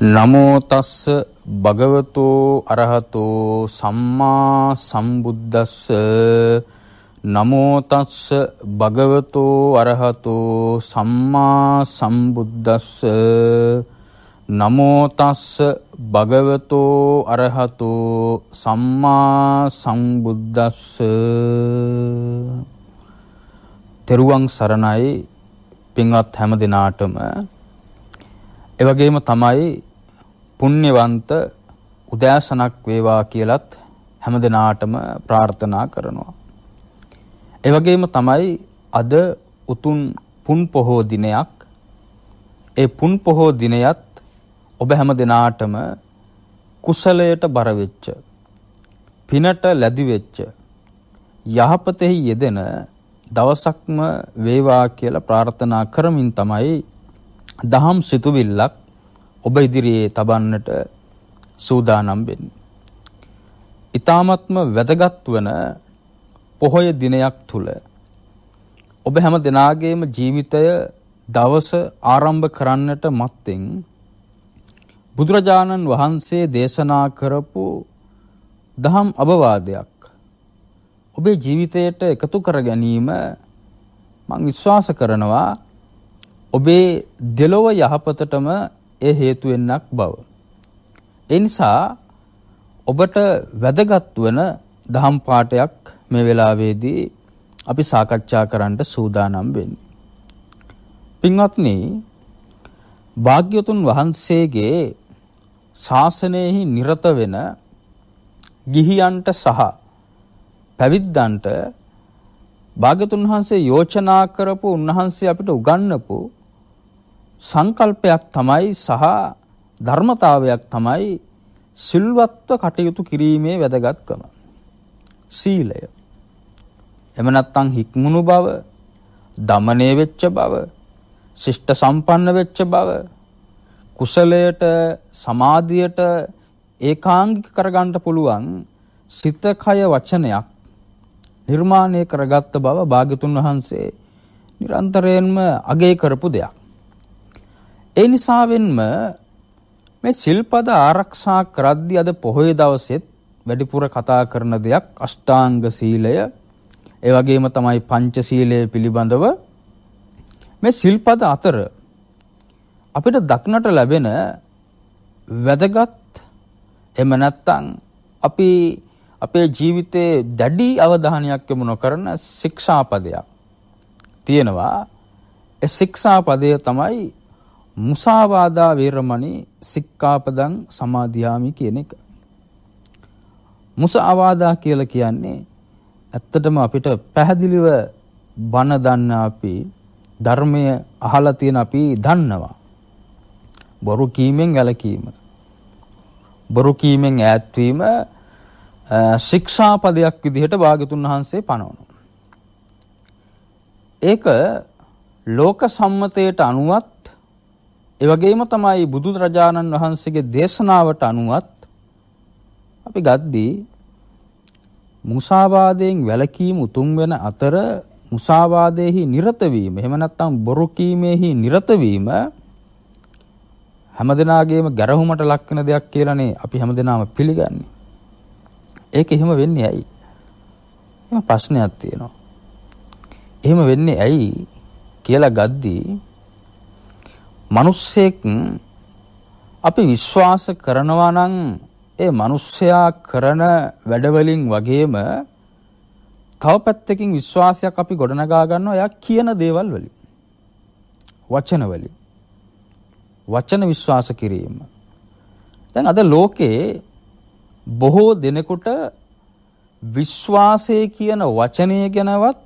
නමෝ තස්ස භගවතෝ අරහතෝ සම්මා සම්බුද්දස්ස නමෝ තස්ස භගවතෝ අරහතෝ සම්මා සම්බුද්දස්ස නමෝ තස්ස භගවතෝ අරහතෝ සම්මා සම්බුද්දස්ස තෙරුවන් සරණයි පින්වත් හැම දිනාටම එවැගේම තමයි පුණ්‍යවන්ත උදෑසනක් වේවා කියලත් හැම දිනාටම ප්‍රාර්ථනා කරනවා. ඒ වගේම තමයි අද උතුම් පුන් පොහෝ දිනයක්. ඒ පුන් පොහෝ දිනයත් ඔබ හැම දිනාටම කුසලයට බර වෙච්ච පිනට ලැබි වෙච්ච යහපතෙහි යෙදෙන දවසක්ම වේවා කියලා ප්‍රාර්ථනා කරමින් තමයි දහම් සිතුවිල්ලක් ඔබ ඉදිරියේ තබන්නට සූදානම් වෙන්නේ. ඊ타මත්ම වැදගත් වන පොහොය දිනයක් තුල ඔබ හැම දිනාගේම ජීවිතය දවස ආරම්භ කරන්නට මත්තෙන් බුදුරජාණන් වහන්සේ දේශනා කරපු දහම් අවවාදයක් ඔබේ ජීවිතයට එකතු කර ගැනීම මම විශ්වාස කරනවා ඔබේ දෙලොව යහපතටම ඒ හේතු වෙන්නක් බව. ඒ නිසා ඔබට වැදගත් වන දහම් පාඩයක් මේ වෙලාවේදී අපි සාකච්ඡා කරන්න සූදානම් වෙන්නේ. පින්වත්නි, භාග්‍යතුන් වහන්සේගේ ශාසනයෙහි නිරත වෙන ගිහියන්ට සහ පැවිද්දන්ට භාග්‍යතුන් වහන්සේ යෝචනා කරපු උන්වහන්සේ අපිට උගන්වපු සංකල්පයක් තමයි සහ ධර්මතාවයක් තමයි සිල්වත්ව කටයුතු කිරීමේ වැදගත්කම. සීලය. එම නැත්තම් හික්මුණු බව, දමණය වෙච්ච බව, ශිෂ්ට සම්පන්න වෙච්ච බව, කුසලයට, සමාධියට ඒකාංගික කරගන්න පුළුවන් සිත කය වචනයක් නිර්මාණය කරගත්ත බව භාග්‍යතුන් වහන්සේ නිරන්තරයෙන්ම අගය කරපු දෙයක්. ඒ නිසාවෙන්ම මේ සිල්පද ආරක්ෂා කරද්දී අද පොහොය දවසෙත් වැඩිපුර කතා කරන දෙයක් අෂ්ටාංග සීලය ඒ වගේම තමයි පංච සීලය පිළිබඳව මේ සිල්පද අතර අපිට දක්නට ලැබෙන වැදගත් එහෙම නැත්නම් අපි අපේ ජීවිතයේ දැඩි අවධානයක් යොමු නොකරන ශික්ෂාපදයක් තියෙනවා ඒ ශික්ෂාපදය තමයි මුසාවාදා වේරමණී සික්ඛාපදං සමාදියාමි කියන එක. මුසාවාදා කියලා කියන්නේ ඇත්තටම අපිට පැහැදිලිව බන දන්න අපි ධර්මය අහලා තියෙන අපි දන්නවා. බොරු කීමෙන් වැළකීම. බොරු කීමෙන් ඈත්වීම ශික්ෂාපදයක් විදිහට භාග්‍යතුන් වහන්සේ පනවනවා. ඒක ලෝක සම්මතයට අනුවත් එවගේම තමයි බුදුරජාණන් වහන්සේගේ දේශනාවට අනුවත් අපි ගද්දී මුසාවාදයෙන් වැළකීම උතුම් වෙන අතර මුසාවාදයේහි නිරත වීම එහෙම නැත්නම් බොරු කීමේහි නිරත වීම හැමදෙනාගේම ගැරහුමට ලක් වෙන දෙයක් කියලානේ අපි හැමදෙනාම පිළිගන්නේ. ඒක එහෙම වෙන්නේ ඇයි? එහෙම ප්‍රශ්නයක් තියෙනවා. එහෙම වෙන්නේ ඇයි කියලා ගද්දී මිනිස්සෙක් අපි විශ්වාස කරනවා නම් ඒ මිනිස්සයා කරන වැඩවලින් වගේම තව පැත්තකින් විශ්වාසයක් අපි ගොඩනගා ගන්නවා එයා කියන දේවල් වලින්. වචන වලින්. වචන විශ්වාස කිරීම. දැන් අද ලෝකේ බොහෝ දෙනෙකුට විශ්වාසය කියන වචනය ගැනවත්